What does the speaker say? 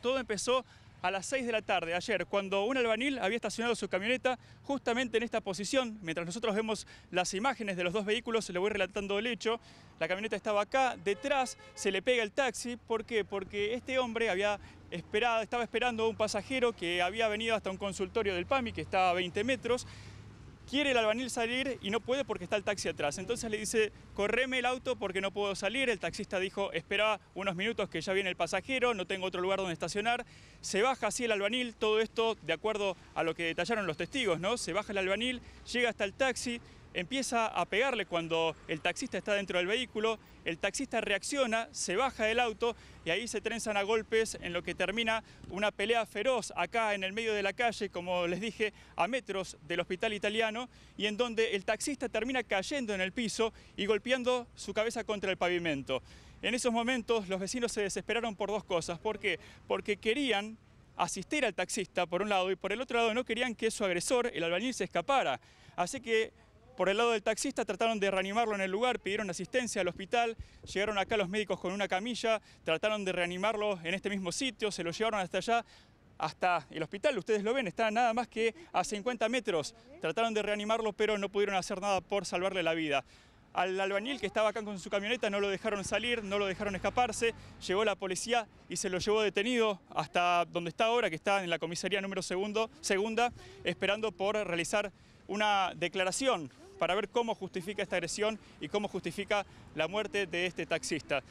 Todo empezó a las 6 de la tarde ayer, cuando un albanil había estacionado su camioneta justamente en esta posición. Mientras nosotros vemos las imágenes de los dos vehículos, le voy relatando el hecho. La camioneta estaba acá, detrás se le pega el taxi. ¿Por qué? Porque este hombre había esperado, estaba esperando a un pasajero que había venido hasta un consultorio del PAMI, que estaba a 20 metros quiere el albanil salir y no puede porque está el taxi atrás. Entonces le dice, correme el auto porque no puedo salir. El taxista dijo, espera unos minutos que ya viene el pasajero, no tengo otro lugar donde estacionar. Se baja así el albanil, todo esto de acuerdo a lo que detallaron los testigos, ¿no? Se baja el albanil, llega hasta el taxi, empieza a pegarle cuando el taxista está dentro del vehículo, el taxista reacciona, se baja del auto y ahí se trenzan a golpes en lo que termina una pelea feroz acá en el medio de la calle, como les dije, a metros del hospital italiano y en donde el taxista termina cayendo en el piso y golpeando su cabeza contra el pavimento. En esos momentos los vecinos se desesperaron por dos cosas. ¿Por qué? Porque querían asistir al taxista por un lado y por el otro lado no querían que su agresor, el albañil, se escapara. Así que por el lado del taxista trataron de reanimarlo en el lugar, pidieron asistencia al hospital, llegaron acá los médicos con una camilla, trataron de reanimarlo en este mismo sitio, se lo llevaron hasta allá, hasta el hospital, ustedes lo ven, está nada más que a 50 metros. Trataron de reanimarlo, pero no pudieron hacer nada por salvarle la vida. Al albañil que estaba acá con su camioneta no lo dejaron salir, no lo dejaron escaparse, llegó la policía y se lo llevó detenido hasta donde está ahora, que está en la comisaría número segundo, segunda, esperando por realizar una declaración para ver cómo justifica esta agresión y cómo justifica la muerte de este taxista.